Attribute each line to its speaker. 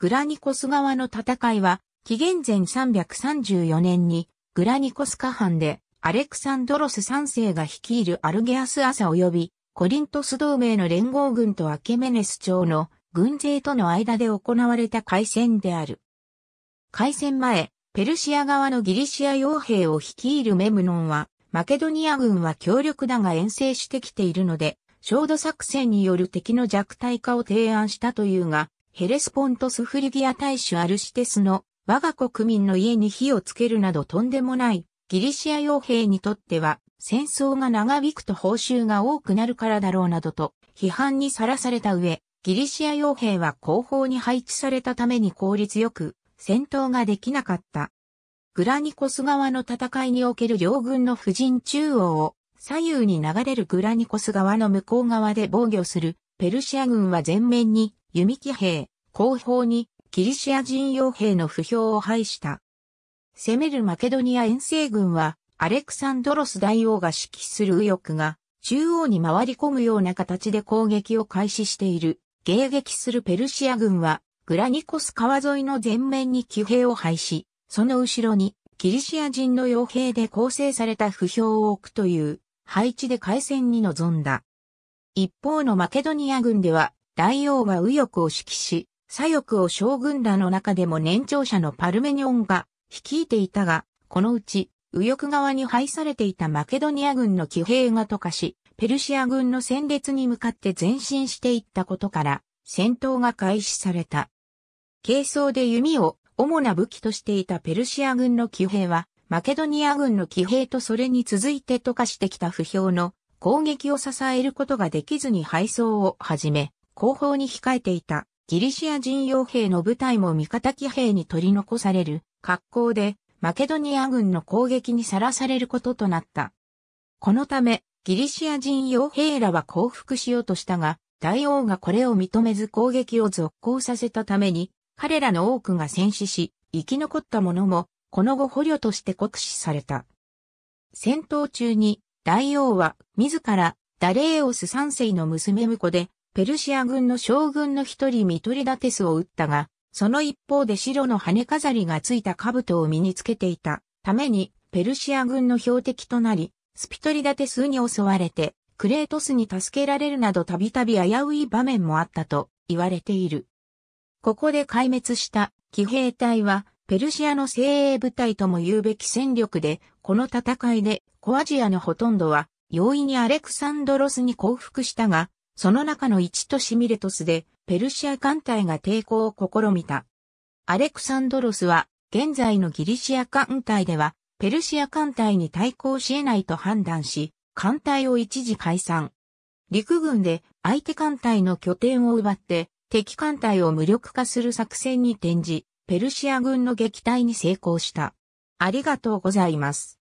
Speaker 1: グラニコス川の戦いは、紀元前334年に、グラニコス下藩で、アレクサンドロス3世が率いるアルゲアス朝及び、コリントス同盟の連合軍とアケメネス朝の軍勢との間で行われた海戦である。海戦前、ペルシア側のギリシア傭兵を率いるメムノンは、マケドニア軍は強力だが遠征してきているので、焦土作戦による敵の弱体化を提案したというが、ヘレスポントスフリギア大主アルシテスの我が国民の家に火をつけるなどとんでもないギリシア傭兵にとっては戦争が長引くと報酬が多くなるからだろうなどと批判にさらされた上、ギリシア傭兵は後方に配置されたために効率よく戦闘ができなかった。グラニコス川の戦いにおける両軍の婦人中央を左右に流れるグラニコス川の向こう側で防御するペルシア軍は前面に弓騎兵、後方にキリシア人傭兵の不評を排した。攻めるマケドニア遠征軍は、アレクサンドロス大王が指揮する右翼が、中央に回り込むような形で攻撃を開始している。迎撃するペルシア軍は、グラニコス川沿いの前面に騎兵を配し、その後ろに、キリシア人の傭兵で構成された不評を置くという、配置で海戦に臨んだ。一方のマケドニア軍では、大王は右翼を指揮し、左翼を将軍らの中でも年長者のパルメニオンが率いていたが、このうち右翼側に配されていたマケドニア軍の騎兵が溶かし、ペルシア軍の戦列に向かって前進していったことから、戦闘が開始された。軽装で弓を主な武器としていたペルシア軍の騎兵は、マケドニア軍の騎兵とそれに続いて溶かしてきた不評の攻撃を支えることができずに敗走を始め、後方に控えていたギリシア人傭兵の部隊も味方騎兵に取り残される格好でマケドニア軍の攻撃にさらされることとなった。このためギリシア人傭兵らは降伏しようとしたが、大王がこれを認めず攻撃を続行させたために、彼らの多くが戦死し、生き残った者も、この後捕虜として酷使された。戦闘中に、大王は、自ら、ダレーオス三世の娘婿で、ペルシア軍の将軍の一人ミトリダテスを撃ったが、その一方で白の羽飾りがついた兜を身につけていたために、ペルシア軍の標的となり、スピトリダテスに襲われて、クレートスに助けられるなどたびたび危うい場面もあったと言われている。ここで壊滅した騎兵隊は、ペルシアの精鋭部隊とも言うべき戦力で、この戦いで、コアジアのほとんどは、容易にアレクサンドロスに降伏したが、その中の一都市ミレトスでペルシア艦隊が抵抗を試みた。アレクサンドロスは現在のギリシア艦隊ではペルシア艦隊に対抗し得ないと判断し、艦隊を一時解散。陸軍で相手艦隊の拠点を奪って敵艦隊を無力化する作戦に転じ、ペルシア軍の撃退に成功した。ありがとうございます。